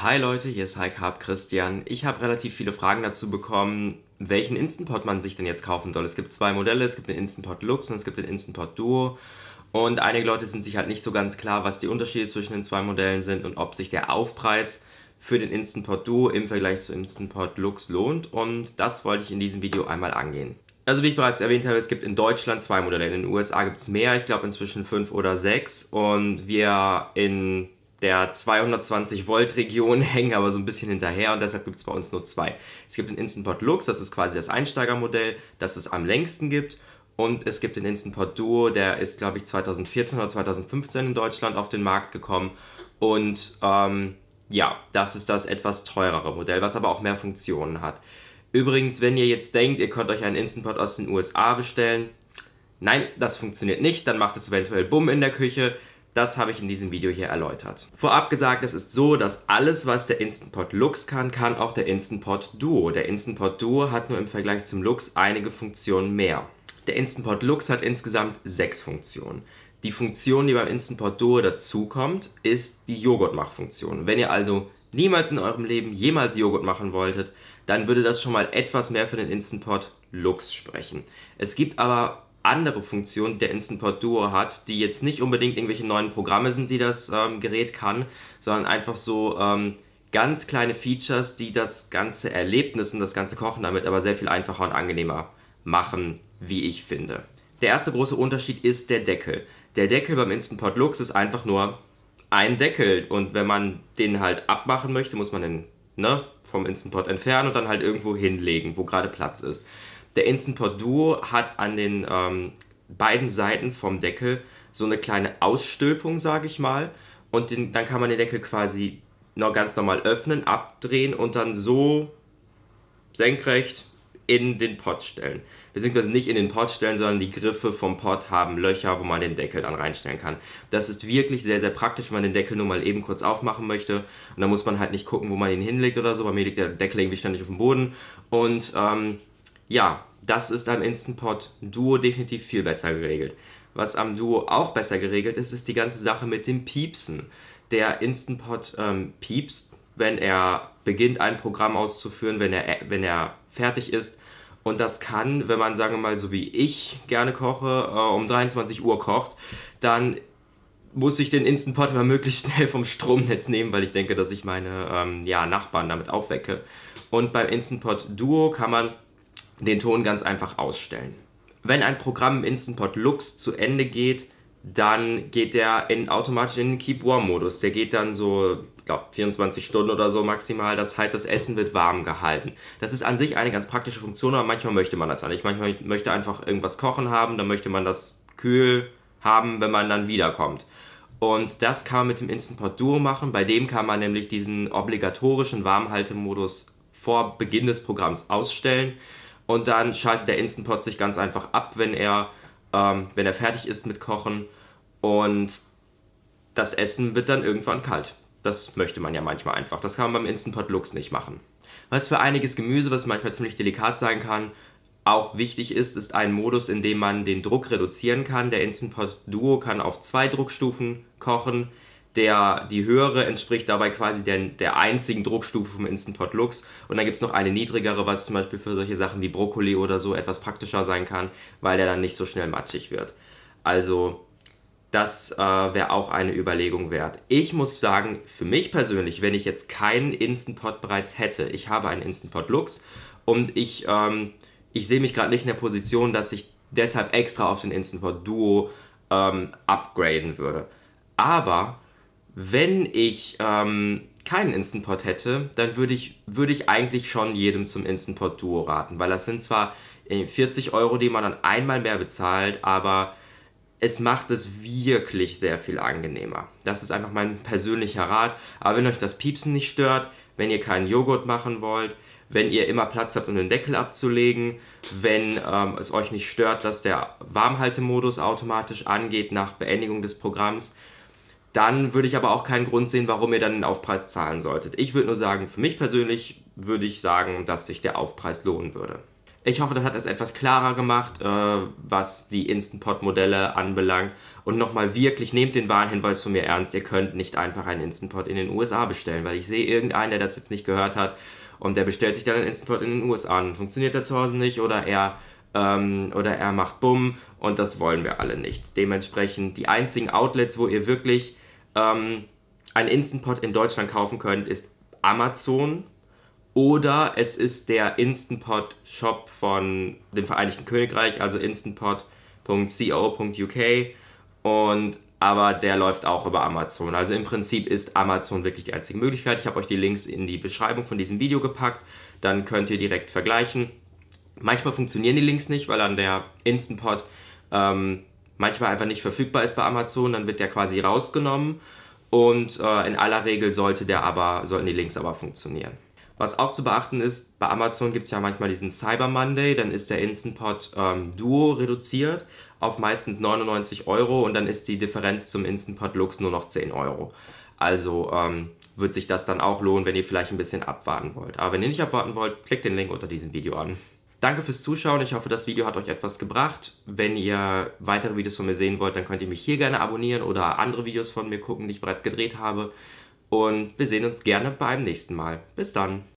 Hi Leute, hier ist Heike Hab Christian. Ich habe relativ viele Fragen dazu bekommen, welchen Instant Pot man sich denn jetzt kaufen soll. Es gibt zwei Modelle, es gibt den Instant Pot Lux und es gibt den Instant Pot Duo. Und einige Leute sind sich halt nicht so ganz klar, was die Unterschiede zwischen den zwei Modellen sind und ob sich der Aufpreis für den Instant Pot Duo im Vergleich zu Instant Pot Lux lohnt. Und das wollte ich in diesem Video einmal angehen. Also wie ich bereits erwähnt habe, es gibt in Deutschland zwei Modelle. In den USA gibt es mehr, ich glaube inzwischen fünf oder sechs. Und wir in der 220 Volt Region hängen aber so ein bisschen hinterher und deshalb gibt es bei uns nur zwei. Es gibt den Instant Lux, das ist quasi das Einsteigermodell, das es am längsten gibt. Und es gibt den Instant Duo, der ist glaube ich 2014 oder 2015 in Deutschland auf den Markt gekommen. Und ähm, ja, das ist das etwas teurere Modell, was aber auch mehr Funktionen hat. Übrigens, wenn ihr jetzt denkt, ihr könnt euch einen Instant Pot aus den USA bestellen, nein, das funktioniert nicht, dann macht es eventuell Bumm in der Küche das habe ich in diesem Video hier erläutert. Vorab gesagt, es ist so, dass alles, was der Instant Pot Lux kann, kann auch der Instant Pot Duo. Der Instant Pot Duo hat nur im Vergleich zum Lux einige Funktionen mehr. Der Instant Pot Lux hat insgesamt sechs Funktionen. Die Funktion, die beim Instant Pot Duo dazukommt, ist die Joghurtmachfunktion. Wenn ihr also niemals in eurem Leben jemals Joghurt machen wolltet, dann würde das schon mal etwas mehr für den Instant Pot Lux sprechen. Es gibt aber andere Funktionen, die der Instant Port Duo hat, die jetzt nicht unbedingt irgendwelche neuen Programme sind, die das ähm, Gerät kann, sondern einfach so ähm, ganz kleine Features, die das ganze Erlebnis und das ganze Kochen damit aber sehr viel einfacher und angenehmer machen, wie ich finde. Der erste große Unterschied ist der Deckel. Der Deckel beim Instant Pot Lux ist einfach nur ein Deckel und wenn man den halt abmachen möchte, muss man den ne, vom Instant Pot entfernen und dann halt irgendwo hinlegen, wo gerade Platz ist. Der Instant Pot Duo hat an den ähm, beiden Seiten vom Deckel so eine kleine Ausstülpung, sage ich mal. Und den, dann kann man den Deckel quasi noch ganz normal öffnen, abdrehen und dann so senkrecht in den Pot stellen. Beziehungsweise nicht in den Pot stellen, sondern die Griffe vom Pot haben Löcher, wo man den Deckel dann reinstellen kann. Das ist wirklich sehr, sehr praktisch, wenn man den Deckel nur mal eben kurz aufmachen möchte. Und dann muss man halt nicht gucken, wo man ihn hinlegt oder so. Bei mir liegt der Deckel irgendwie ständig auf dem Boden. Und ähm, ja, das ist am Instant Pot Duo definitiv viel besser geregelt. Was am Duo auch besser geregelt ist, ist die ganze Sache mit dem Piepsen. Der Instant Pot ähm, piepst, wenn er beginnt, ein Programm auszuführen, wenn er, wenn er fertig ist. Und das kann, wenn man, sagen wir mal, so wie ich gerne koche, äh, um 23 Uhr kocht, dann muss ich den Instant Pot mal möglichst schnell vom Stromnetz nehmen, weil ich denke, dass ich meine ähm, ja, Nachbarn damit aufwecke. Und beim Instant Pot Duo kann man den Ton ganz einfach ausstellen. Wenn ein Programm im Instantpot Lux zu Ende geht, dann geht der in, automatisch in den Keep Warm Modus. Der geht dann so, ich glaube, 24 Stunden oder so maximal. Das heißt, das Essen wird warm gehalten. Das ist an sich eine ganz praktische Funktion, aber manchmal möchte man das nicht. Manchmal möchte einfach irgendwas kochen haben, dann möchte man das kühl haben, wenn man dann wiederkommt. Und das kann man mit dem Instant Pot Duo machen. Bei dem kann man nämlich diesen obligatorischen Warmhaltemodus vor Beginn des Programms ausstellen. Und dann schaltet der Instant Pot sich ganz einfach ab, wenn er, ähm, wenn er fertig ist mit Kochen. Und das Essen wird dann irgendwann kalt. Das möchte man ja manchmal einfach. Das kann man beim Instant Pot Lux nicht machen. Was für einiges Gemüse, was manchmal ziemlich delikat sein kann, auch wichtig ist, ist ein Modus, in dem man den Druck reduzieren kann. Der Instant Pot Duo kann auf zwei Druckstufen kochen. Der, die höhere entspricht dabei quasi der, der einzigen Druckstufe vom Instant Pot Lux. Und dann gibt es noch eine niedrigere, was zum Beispiel für solche Sachen wie Brokkoli oder so etwas praktischer sein kann, weil der dann nicht so schnell matschig wird. Also das äh, wäre auch eine Überlegung wert. Ich muss sagen, für mich persönlich, wenn ich jetzt keinen Instant Pot bereits hätte, ich habe einen Instant Pot Lux und ich, ähm, ich sehe mich gerade nicht in der Position, dass ich deshalb extra auf den Instant Pot Duo ähm, upgraden würde. Aber wenn ich ähm, keinen Instant Pot hätte, dann würde ich, würd ich eigentlich schon jedem zum Instant Pot Duo raten, weil das sind zwar 40 äh, Euro, die man dann einmal mehr bezahlt, aber es macht es wirklich sehr viel angenehmer. Das ist einfach mein persönlicher Rat. Aber wenn euch das Piepsen nicht stört, wenn ihr keinen Joghurt machen wollt, wenn ihr immer Platz habt, um den Deckel abzulegen, wenn ähm, es euch nicht stört, dass der Warmhaltemodus automatisch angeht nach Beendigung des Programms, dann würde ich aber auch keinen Grund sehen, warum ihr dann den Aufpreis zahlen solltet. Ich würde nur sagen, für mich persönlich würde ich sagen, dass sich der Aufpreis lohnen würde. Ich hoffe, das hat es etwas klarer gemacht, äh, was die Instant Pot Modelle anbelangt. Und nochmal wirklich, nehmt den Warnhinweis von mir ernst. Ihr könnt nicht einfach einen Instant Pot in den USA bestellen, weil ich sehe irgendeinen, der das jetzt nicht gehört hat und der bestellt sich dann einen Instant Pot in den USA und funktioniert er zu Hause nicht oder er ähm, oder er macht Bumm und das wollen wir alle nicht. Dementsprechend die einzigen Outlets, wo ihr wirklich ähm, einen Instant Pot in Deutschland kaufen könnt, ist Amazon oder es ist der Instant Pot Shop von dem Vereinigten Königreich, also instantpot.co.uk und aber der läuft auch über Amazon. Also im Prinzip ist Amazon wirklich die einzige Möglichkeit. Ich habe euch die Links in die Beschreibung von diesem Video gepackt, dann könnt ihr direkt vergleichen. Manchmal funktionieren die Links nicht, weil an der Instant Pot ähm, manchmal einfach nicht verfügbar ist bei Amazon, dann wird der quasi rausgenommen und äh, in aller Regel sollte der aber, sollten die Links aber funktionieren. Was auch zu beachten ist, bei Amazon gibt es ja manchmal diesen Cyber Monday, dann ist der Instant Pot ähm, Duo reduziert auf meistens 99 Euro und dann ist die Differenz zum Instant Pot Lux nur noch 10 Euro. Also ähm, wird sich das dann auch lohnen, wenn ihr vielleicht ein bisschen abwarten wollt. Aber wenn ihr nicht abwarten wollt, klickt den Link unter diesem Video an. Danke fürs Zuschauen. Ich hoffe, das Video hat euch etwas gebracht. Wenn ihr weitere Videos von mir sehen wollt, dann könnt ihr mich hier gerne abonnieren oder andere Videos von mir gucken, die ich bereits gedreht habe. Und wir sehen uns gerne beim nächsten Mal. Bis dann.